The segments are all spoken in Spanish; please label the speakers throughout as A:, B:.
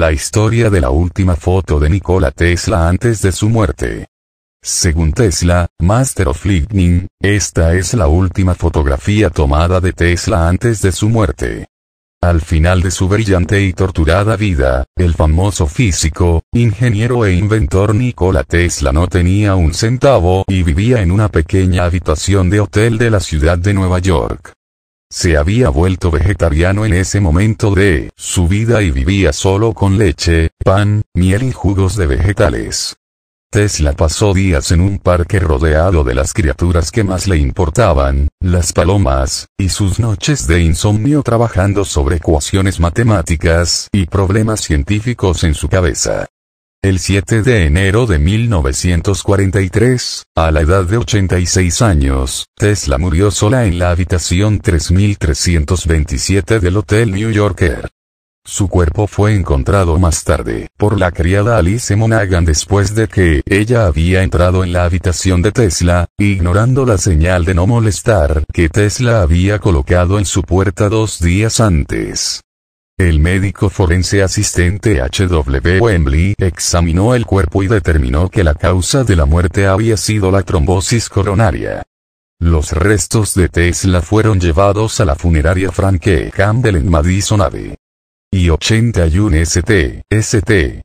A: la historia de la última foto de Nikola Tesla antes de su muerte. Según Tesla, Master of Lightning, esta es la última fotografía tomada de Tesla antes de su muerte. Al final de su brillante y torturada vida, el famoso físico, ingeniero e inventor Nikola Tesla no tenía un centavo y vivía en una pequeña habitación de hotel de la ciudad de Nueva York. Se había vuelto vegetariano en ese momento de su vida y vivía solo con leche, pan, miel y jugos de vegetales. Tesla pasó días en un parque rodeado de las criaturas que más le importaban, las palomas, y sus noches de insomnio trabajando sobre ecuaciones matemáticas y problemas científicos en su cabeza. El 7 de enero de 1943, a la edad de 86 años, Tesla murió sola en la habitación 3327 del Hotel New Yorker. Su cuerpo fue encontrado más tarde por la criada Alice Monaghan después de que ella había entrado en la habitación de Tesla, ignorando la señal de no molestar que Tesla había colocado en su puerta dos días antes. El médico forense asistente H.W. Wembley examinó el cuerpo y determinó que la causa de la muerte había sido la trombosis coronaria. Los restos de Tesla fueron llevados a la funeraria Frank e. Campbell en Madison Ave. Y 81 St. St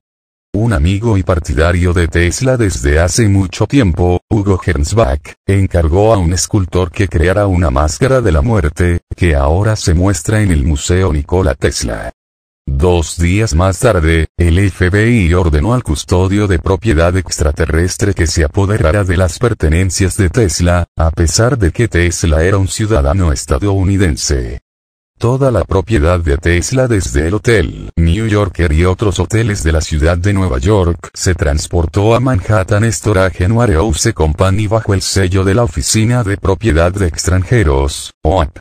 A: un amigo y partidario de Tesla desde hace mucho tiempo, Hugo Gernsback, encargó a un escultor que creara una máscara de la muerte, que ahora se muestra en el Museo Nikola Tesla. Dos días más tarde, el FBI ordenó al custodio de propiedad extraterrestre que se apoderara de las pertenencias de Tesla, a pesar de que Tesla era un ciudadano estadounidense. Toda la propiedad de Tesla desde el Hotel New Yorker y otros hoteles de la ciudad de Nueva York se transportó a Manhattan Storage Warehouse Company bajo el sello de la Oficina de Propiedad de Extranjeros, OAP.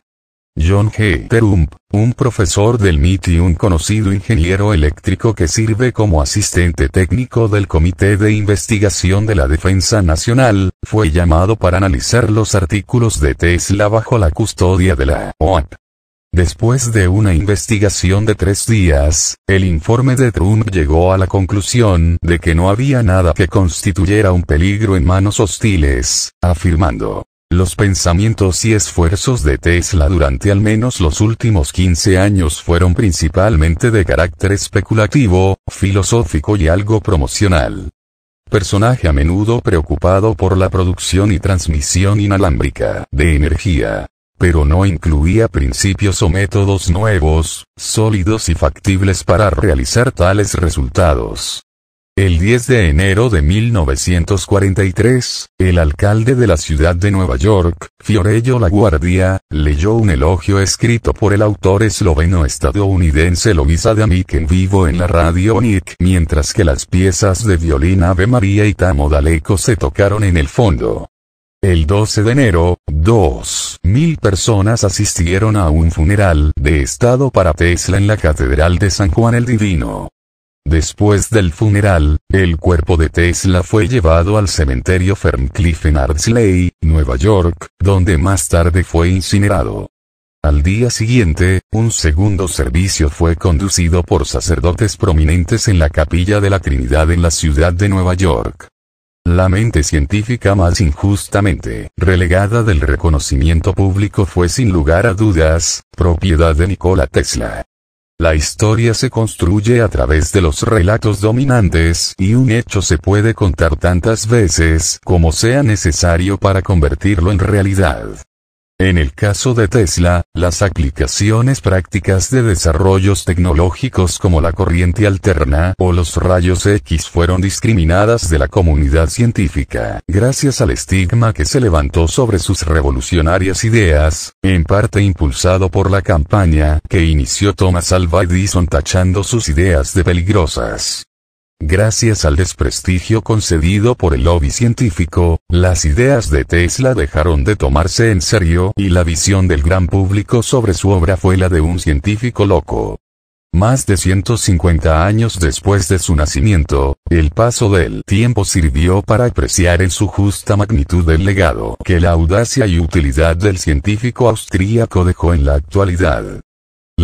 A: John G. Terump, un profesor del MIT y un conocido ingeniero eléctrico que sirve como asistente técnico del Comité de Investigación de la Defensa Nacional, fue llamado para analizar los artículos de Tesla bajo la custodia de la OAP. Después de una investigación de tres días, el informe de Trump llegó a la conclusión de que no había nada que constituyera un peligro en manos hostiles, afirmando, los pensamientos y esfuerzos de Tesla durante al menos los últimos 15 años fueron principalmente de carácter especulativo, filosófico y algo promocional. Personaje a menudo preocupado por la producción y transmisión inalámbrica de energía, pero no incluía principios o métodos nuevos, sólidos y factibles para realizar tales resultados. El 10 de enero de 1943, el alcalde de la ciudad de Nueva York, Fiorello Laguardia, leyó un elogio escrito por el autor esloveno-estadounidense Lovisa Damik en vivo en la radio Nick, mientras que las piezas de violín Ave María y Tamo Daleko se tocaron en el fondo. El 12 de enero, 2.000 personas asistieron a un funeral de Estado para Tesla en la Catedral de San Juan el Divino. Después del funeral, el cuerpo de Tesla fue llevado al cementerio Ferncliff en Ardsley, Nueva York, donde más tarde fue incinerado. Al día siguiente, un segundo servicio fue conducido por sacerdotes prominentes en la Capilla de la Trinidad en la ciudad de Nueva York. La mente científica más injustamente relegada del reconocimiento público fue sin lugar a dudas, propiedad de Nikola Tesla. La historia se construye a través de los relatos dominantes y un hecho se puede contar tantas veces como sea necesario para convertirlo en realidad. En el caso de Tesla, las aplicaciones prácticas de desarrollos tecnológicos como la corriente alterna o los rayos X fueron discriminadas de la comunidad científica, gracias al estigma que se levantó sobre sus revolucionarias ideas, en parte impulsado por la campaña que inició Thomas Alva Edison tachando sus ideas de peligrosas. Gracias al desprestigio concedido por el lobby científico, las ideas de Tesla dejaron de tomarse en serio y la visión del gran público sobre su obra fue la de un científico loco. Más de 150 años después de su nacimiento, el paso del tiempo sirvió para apreciar en su justa magnitud el legado que la audacia y utilidad del científico austríaco dejó en la actualidad.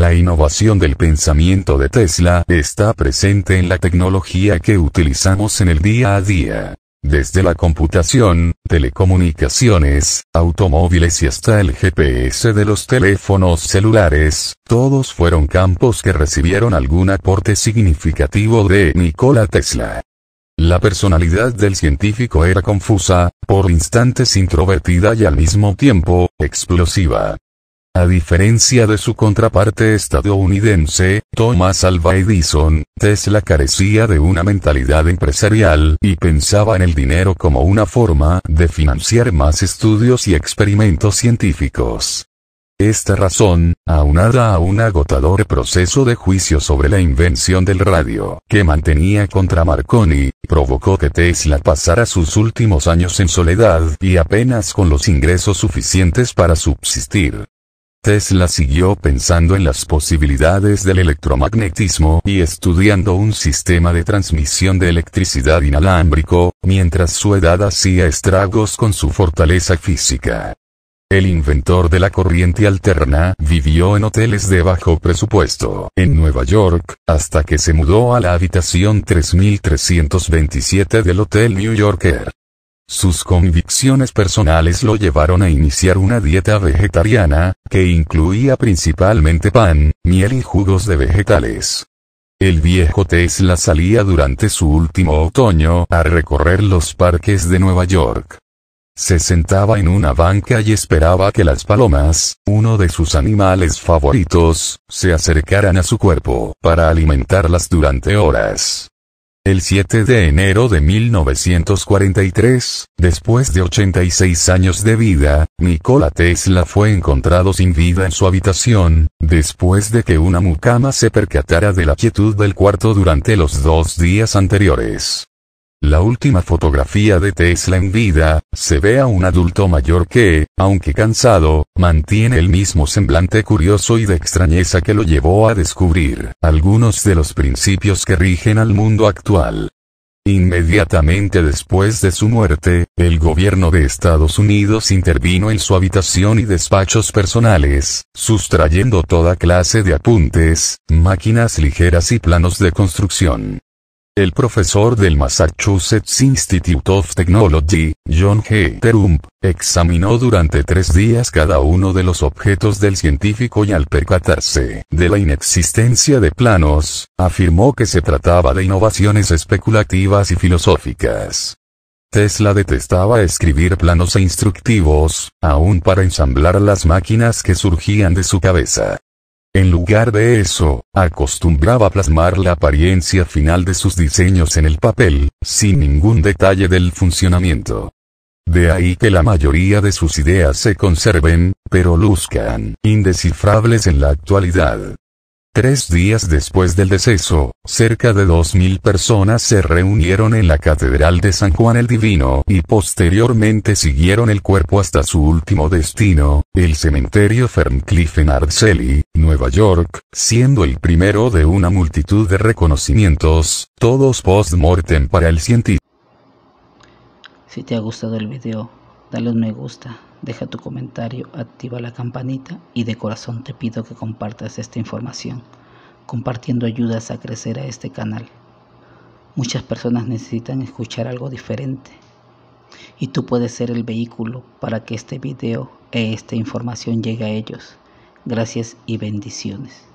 A: La innovación del pensamiento de Tesla está presente en la tecnología que utilizamos en el día a día. Desde la computación, telecomunicaciones, automóviles y hasta el GPS de los teléfonos celulares, todos fueron campos que recibieron algún aporte significativo de Nikola Tesla. La personalidad del científico era confusa, por instantes introvertida y al mismo tiempo, explosiva. A diferencia de su contraparte estadounidense, Thomas Alva Edison, Tesla carecía de una mentalidad empresarial y pensaba en el dinero como una forma de financiar más estudios y experimentos científicos. Esta razón, aunada a un agotador proceso de juicio sobre la invención del radio, que mantenía contra Marconi, provocó que Tesla pasara sus últimos años en soledad y apenas con los ingresos suficientes para subsistir. Tesla siguió pensando en las posibilidades del electromagnetismo y estudiando un sistema de transmisión de electricidad inalámbrico, mientras su edad hacía estragos con su fortaleza física. El inventor de la corriente alterna vivió en hoteles de bajo presupuesto en Nueva York, hasta que se mudó a la habitación 3327 del Hotel New Yorker. Sus convicciones personales lo llevaron a iniciar una dieta vegetariana, que incluía principalmente pan, miel y jugos de vegetales. El viejo Tesla salía durante su último otoño a recorrer los parques de Nueva York. Se sentaba en una banca y esperaba que las palomas, uno de sus animales favoritos, se acercaran a su cuerpo para alimentarlas durante horas. El 7 de enero de 1943, después de 86 años de vida, Nikola Tesla fue encontrado sin vida en su habitación, después de que una mucama se percatara de la quietud del cuarto durante los dos días anteriores. La última fotografía de Tesla en vida, se ve a un adulto mayor que, aunque cansado, mantiene el mismo semblante curioso y de extrañeza que lo llevó a descubrir algunos de los principios que rigen al mundo actual. Inmediatamente después de su muerte, el gobierno de Estados Unidos intervino en su habitación y despachos personales, sustrayendo toda clase de apuntes, máquinas ligeras y planos de construcción el profesor del Massachusetts Institute of Technology, John G. examinó durante tres días cada uno de los objetos del científico y al percatarse de la inexistencia de planos, afirmó que se trataba de innovaciones especulativas y filosóficas. Tesla detestaba escribir planos e instructivos, aún para ensamblar las máquinas que surgían de su cabeza. En lugar de eso, acostumbraba plasmar la apariencia final de sus diseños en el papel, sin ningún detalle del funcionamiento. De ahí que la mayoría de sus ideas se conserven, pero luzcan indescifrables en la actualidad. Tres días después del deceso, cerca de 2.000 personas se reunieron en la Catedral de San Juan el Divino y posteriormente siguieron el cuerpo hasta su último destino, el cementerio Ferncliff en Arceli, Nueva York, siendo el primero de una multitud de reconocimientos, todos post-mortem para el científico. Si te ha gustado el video, dale un me gusta Deja tu comentario, activa la campanita y de corazón te pido que compartas esta información. Compartiendo ayudas a crecer a este canal. Muchas personas necesitan escuchar algo diferente y tú puedes ser el vehículo para que este video e esta información llegue a ellos. Gracias y bendiciones.